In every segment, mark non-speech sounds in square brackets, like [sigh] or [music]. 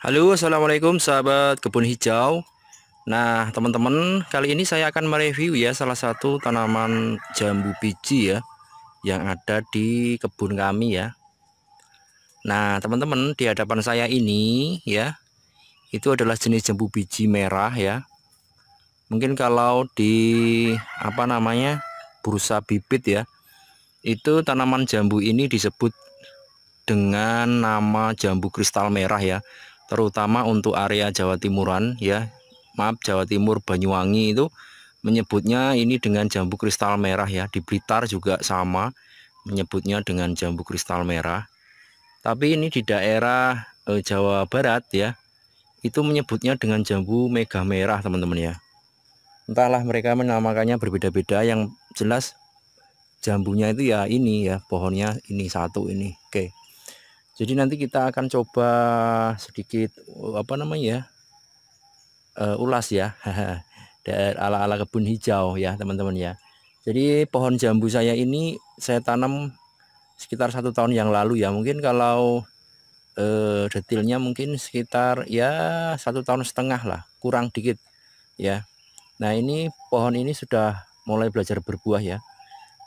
Halo assalamualaikum sahabat kebun hijau Nah teman-teman kali ini saya akan mereview ya salah satu tanaman jambu biji ya Yang ada di kebun kami ya Nah teman-teman di hadapan saya ini ya Itu adalah jenis jambu biji merah ya Mungkin kalau di apa namanya bursa bibit ya Itu tanaman jambu ini disebut dengan nama jambu kristal merah ya terutama untuk area Jawa Timuran ya maaf Jawa Timur Banyuwangi itu menyebutnya ini dengan jambu kristal merah ya di Blitar juga sama menyebutnya dengan jambu kristal merah tapi ini di daerah eh, Jawa Barat ya itu menyebutnya dengan jambu mega merah teman-teman ya entahlah mereka menamakannya berbeda-beda yang jelas jambunya itu ya ini ya pohonnya ini satu ini oke jadi nanti kita akan coba sedikit uh, apa namanya ya uh, ulas ya [laughs] dari ala-ala kebun hijau ya teman-teman ya. Jadi pohon jambu saya ini saya tanam sekitar satu tahun yang lalu ya mungkin kalau uh, detailnya mungkin sekitar ya satu tahun setengah lah kurang dikit ya. Nah ini pohon ini sudah mulai belajar berbuah ya.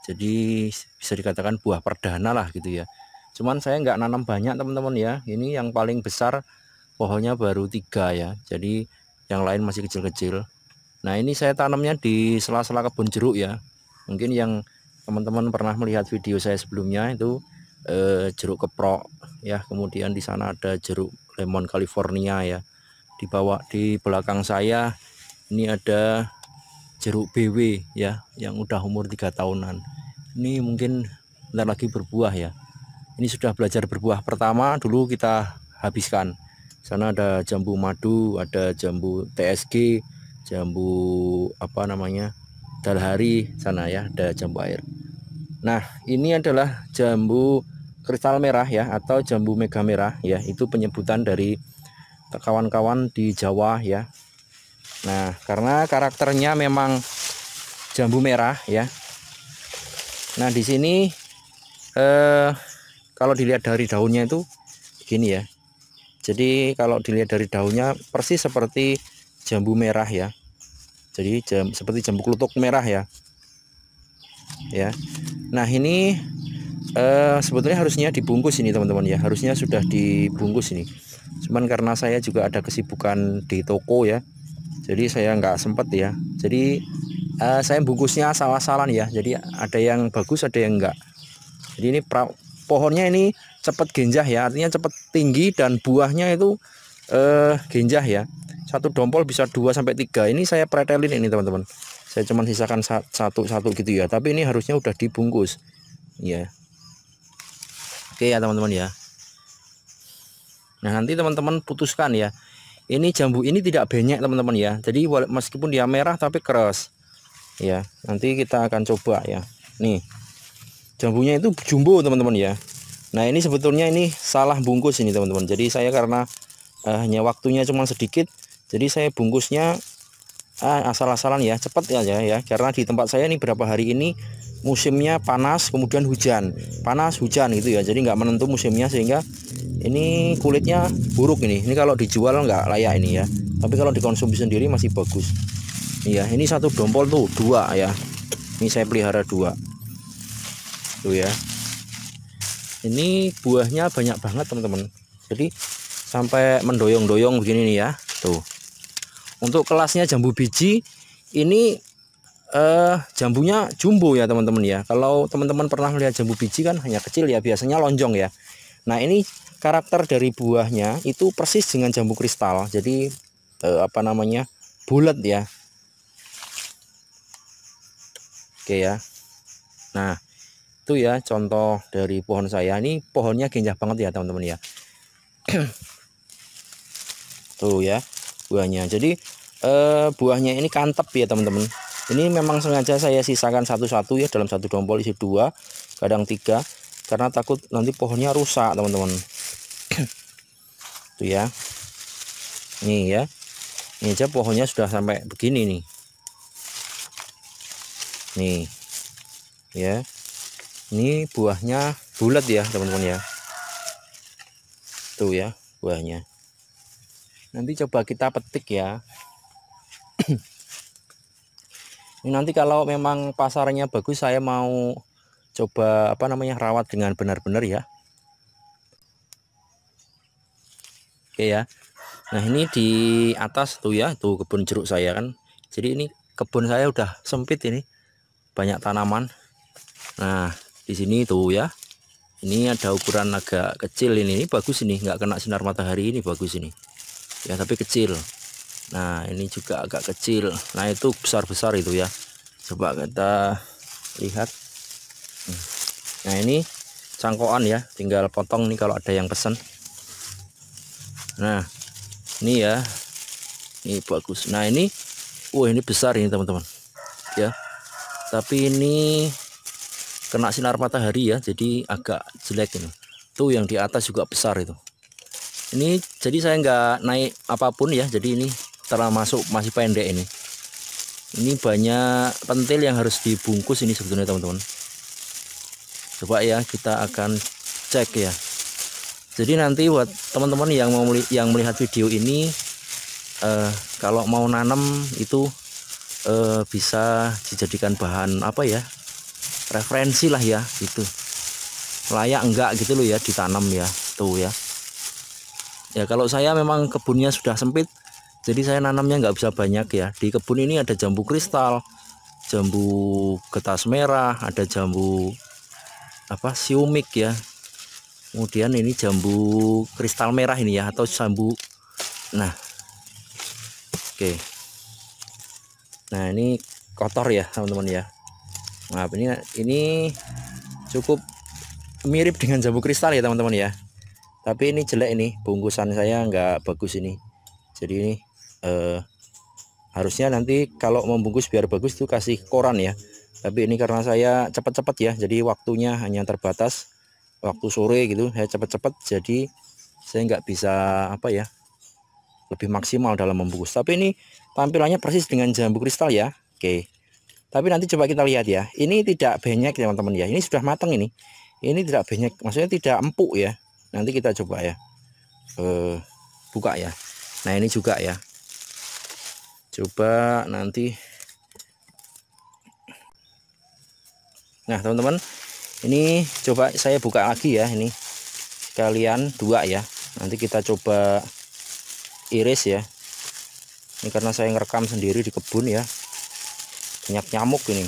Jadi bisa dikatakan buah perdana lah gitu ya cuman saya nggak nanam banyak teman-teman ya ini yang paling besar pohonnya baru tiga ya jadi yang lain masih kecil-kecil nah ini saya tanamnya di sela-sela kebun jeruk ya mungkin yang teman-teman pernah melihat video saya sebelumnya itu eh, jeruk keprok ya kemudian di sana ada jeruk lemon California ya di bawah di belakang saya ini ada jeruk BW ya yang udah umur tiga tahunan ini mungkin nanti lagi berbuah ya ini sudah belajar berbuah pertama dulu kita habiskan sana ada jambu madu ada jambu TSG jambu apa namanya dalhari sana ya ada jambu air nah ini adalah jambu kristal merah ya atau jambu mega merah ya itu penyebutan dari kawan-kawan di Jawa ya Nah karena karakternya memang jambu merah ya Nah di sini eh, kalau dilihat dari daunnya itu begini ya jadi kalau dilihat dari daunnya persis seperti jambu merah ya jadi jam, seperti jambu kelutuk merah ya ya nah ini eh, sebetulnya harusnya dibungkus ini teman-teman ya harusnya sudah dibungkus ini cuman karena saya juga ada kesibukan di toko ya jadi saya nggak sempat ya jadi eh, saya bungkusnya salah-salah ya jadi ada yang bagus ada yang enggak jadi ini pohonnya ini cepat genjah ya artinya cepat tinggi dan buahnya itu eh, genjah ya satu dompol bisa 2 sampai tiga ini saya pretelin ini teman-teman saya cuman sisakan satu-satu gitu ya tapi ini harusnya udah dibungkus ya oke ya teman-teman ya nah nanti teman-teman putuskan ya ini jambu ini tidak banyak teman-teman ya jadi meskipun dia merah tapi keras ya nanti kita akan coba ya nih jambunya itu jumbo teman-teman ya nah ini sebetulnya ini salah bungkus ini teman-teman jadi saya karena uh, hanya waktunya cuma sedikit jadi saya bungkusnya uh, asal-asalan ya cepat aja ya, ya, ya karena di tempat saya ini berapa hari ini musimnya panas kemudian hujan panas hujan gitu ya jadi nggak menentu musimnya sehingga ini kulitnya buruk ini ini kalau dijual nggak layak ini ya tapi kalau dikonsumsi sendiri masih bagus ya ini satu dompol tuh dua ya ini saya pelihara dua tuh gitu ya ini buahnya banyak banget teman-teman jadi sampai mendoyong-doyong begini nih ya tuh untuk kelasnya jambu biji ini eh, jambunya jumbo ya teman-teman ya kalau teman-teman pernah melihat jambu biji kan hanya kecil ya biasanya lonjong ya nah ini karakter dari buahnya itu persis dengan jambu kristal jadi eh, apa namanya bulat ya oke ya nah itu ya contoh dari pohon saya ini pohonnya genjah banget ya teman-teman ya [clears throat] tuh ya buahnya jadi eh, buahnya ini kantep ya teman-teman ini memang sengaja saya sisakan satu-satu ya dalam satu dompol isi dua kadang tiga karena takut nanti pohonnya rusak teman-teman [clears throat] tuh ya ini ya ini aja pohonnya sudah sampai begini nih nih ya ini buahnya bulat ya teman-teman ya tuh ya buahnya nanti coba kita petik ya [clears throat] ini nanti kalau memang pasarnya bagus saya mau coba apa namanya rawat dengan benar-benar ya oke ya nah ini di atas tuh ya tuh kebun jeruk saya kan jadi ini kebun saya udah sempit ini banyak tanaman nah di sini tuh ya ini ada ukuran agak kecil ini, ini bagus ini nggak kena sinar matahari ini bagus ini ya tapi kecil nah ini juga agak kecil nah itu besar-besar itu ya coba kita lihat nah ini cangkoan ya tinggal potong nih kalau ada yang pesen nah ini ya ini bagus nah ini wah ini besar ini teman-teman ya tapi ini kena sinar matahari ya jadi agak jelek ini tuh yang di atas juga besar itu ini jadi saya nggak naik apapun ya jadi ini masuk masih pendek ini ini banyak pentil yang harus dibungkus ini sebetulnya teman-teman coba ya kita akan cek ya jadi nanti buat teman-teman yang mau yang melihat video ini eh, kalau mau nanam itu eh, bisa dijadikan bahan apa ya referensi lah ya gitu layak enggak gitu loh ya ditanam ya tuh ya ya kalau saya memang kebunnya sudah sempit jadi saya nanamnya nggak bisa banyak ya di kebun ini ada jambu kristal jambu getas merah ada jambu apa siumik ya kemudian ini jambu kristal merah ini ya atau jambu nah oke okay. nah ini kotor ya teman-teman ya Nah, ini ini cukup mirip dengan jambu kristal ya, teman-teman ya. Tapi ini jelek ini, bungkusan saya nggak bagus ini. Jadi ini eh, harusnya nanti kalau membungkus biar bagus tuh kasih koran ya. Tapi ini karena saya cepat-cepat ya, jadi waktunya hanya terbatas. Waktu sore gitu, saya cepat-cepat jadi saya nggak bisa apa ya lebih maksimal dalam membungkus tapi ini tampilannya persis dengan jambu kristal ya oke tapi nanti coba kita lihat ya. Ini tidak banyak teman-teman ya. Ini sudah matang ini. Ini tidak banyak, maksudnya tidak empuk ya. Nanti kita coba ya. Eh, buka ya. Nah ini juga ya. Coba nanti. Nah teman-teman, ini coba saya buka lagi ya. Ini kalian dua ya. Nanti kita coba iris ya. Ini karena saya ngerekam sendiri di kebun ya banyak nyamuk ini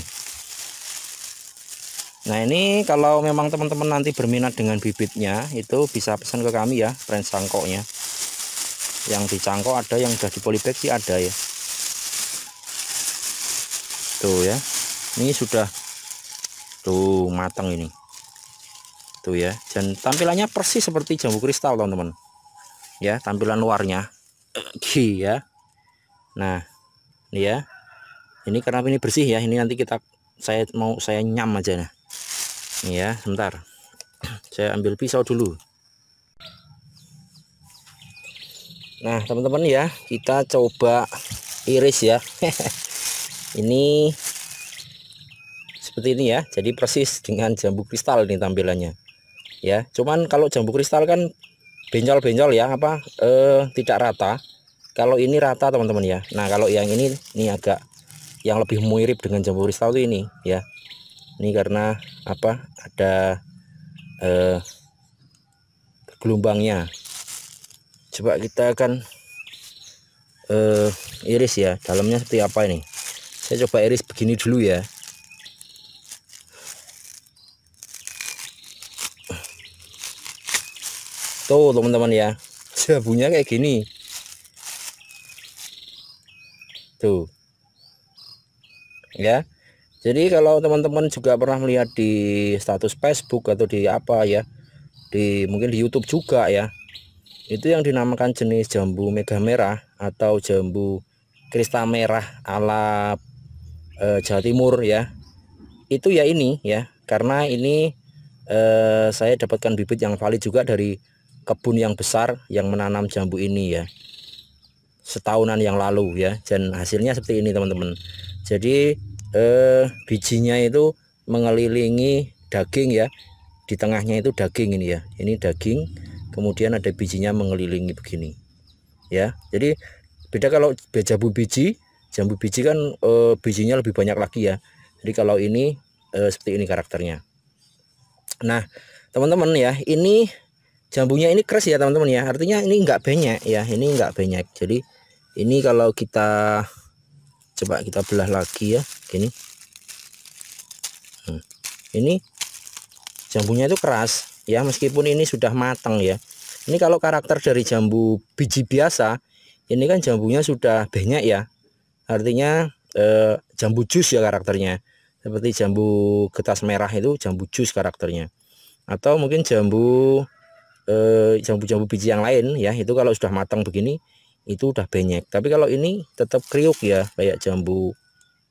nah ini kalau memang teman-teman nanti berminat dengan bibitnya itu bisa pesan ke kami ya brand cangkoknya yang di cangkok ada yang sudah di polybag sih ada ya tuh ya ini sudah tuh matang ini tuh ya dan tampilannya persis seperti jambu kristal teman-teman ya tampilan luarnya G ya nah ini ya ini karena ini bersih ya ini nanti kita saya mau saya nyam aja nah ini ya sebentar [clears throat] saya ambil pisau dulu nah teman-teman ya kita coba iris ya [laughs] ini seperti ini ya jadi persis dengan jambu kristal ini tampilannya ya cuman kalau jambu kristal kan benjol-benjol ya apa eh tidak rata kalau ini rata teman-teman ya Nah kalau yang ini ini agak yang lebih mirip dengan jambu kristal itu ini ya ini karena apa ada eh, gelombangnya coba kita akan eh, iris ya dalamnya seperti apa ini saya coba iris begini dulu ya tuh teman-teman ya jambunya kayak gini tuh ya jadi kalau teman-teman juga pernah melihat di status Facebook atau di apa ya di mungkin di YouTube juga ya itu yang dinamakan jenis jambu mega merah atau jambu kristal merah ala e, Jawa Timur ya itu ya ini ya karena ini e, saya dapatkan bibit yang valid juga dari kebun yang besar yang menanam jambu ini ya setahunan yang lalu ya dan hasilnya seperti ini teman-teman jadi eh, bijinya itu mengelilingi daging ya. Di tengahnya itu daging ini ya. Ini daging, kemudian ada bijinya mengelilingi begini. Ya. Jadi beda kalau jambu biji, jambu biji kan eh, bijinya lebih banyak lagi ya. Jadi kalau ini eh, seperti ini karakternya. Nah, teman-teman ya, ini jambunya ini keras ya teman-teman ya artinya ini enggak banyak ya ini enggak banyak jadi ini kalau kita coba kita belah lagi ya gini nah, ini jambunya itu keras ya meskipun ini sudah matang ya ini kalau karakter dari jambu biji biasa ini kan jambunya sudah banyak ya artinya eh, jambu jus ya karakternya seperti jambu getas merah itu jambu jus karakternya atau mungkin jambu eh, jambu-jambu eh, -jambu biji yang lain ya itu kalau sudah matang begini itu udah banyak tapi kalau ini tetap kriuk ya kayak jambu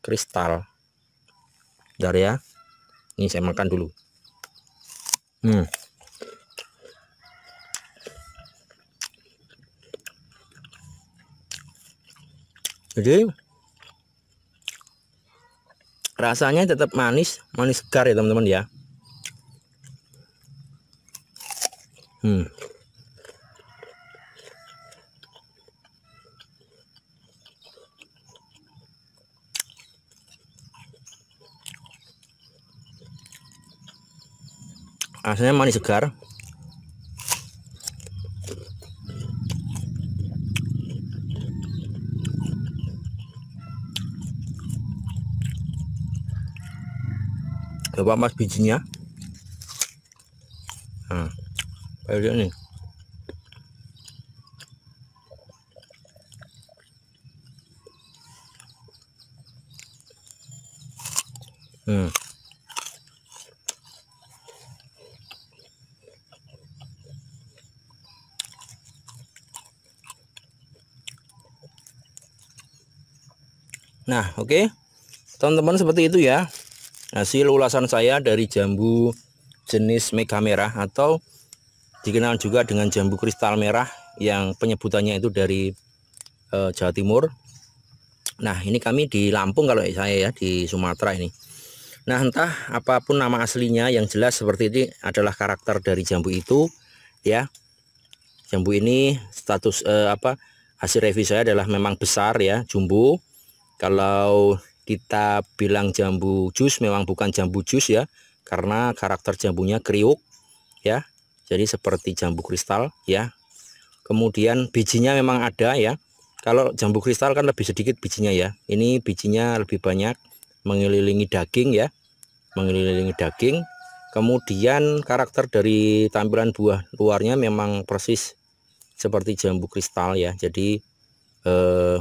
kristal dari ya ini saya makan dulu hmm. jadi rasanya tetap manis manis segar ya teman-teman ya hmm. rasanya manis segar coba mas bijinya nah kayak lihat nih hmm Nah, oke. Okay. Teman-teman seperti itu ya. Hasil ulasan saya dari jambu jenis mega merah atau dikenal juga dengan jambu kristal merah yang penyebutannya itu dari e, Jawa Timur. Nah, ini kami di Lampung kalau saya ya di Sumatera ini. Nah, entah apapun nama aslinya yang jelas seperti ini adalah karakter dari jambu itu ya. Jambu ini status e, apa hasil review saya adalah memang besar ya, jumbo kalau kita bilang jambu jus memang bukan jambu jus ya karena karakter jambunya kriuk ya. Jadi seperti jambu kristal ya. Kemudian bijinya memang ada ya. Kalau jambu kristal kan lebih sedikit bijinya ya. Ini bijinya lebih banyak mengelilingi daging ya. Mengelilingi daging. Kemudian karakter dari tampilan buah luarnya memang persis seperti jambu kristal ya. Jadi eh,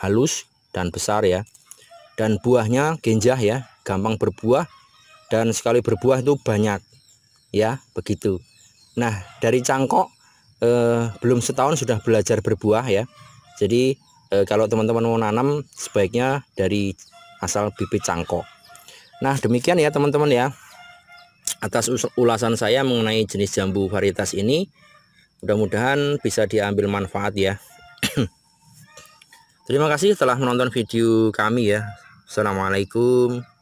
halus dan besar ya. Dan buahnya genjah ya, gampang berbuah dan sekali berbuah itu banyak ya, begitu. Nah, dari cangkok eh, belum setahun sudah belajar berbuah ya. Jadi eh, kalau teman-teman mau nanam sebaiknya dari asal bibit cangkok. Nah, demikian ya teman-teman ya. Atas ulasan saya mengenai jenis jambu varietas ini, mudah-mudahan bisa diambil manfaat ya. [clears throat] Terima kasih telah menonton video kami ya. Assalamualaikum.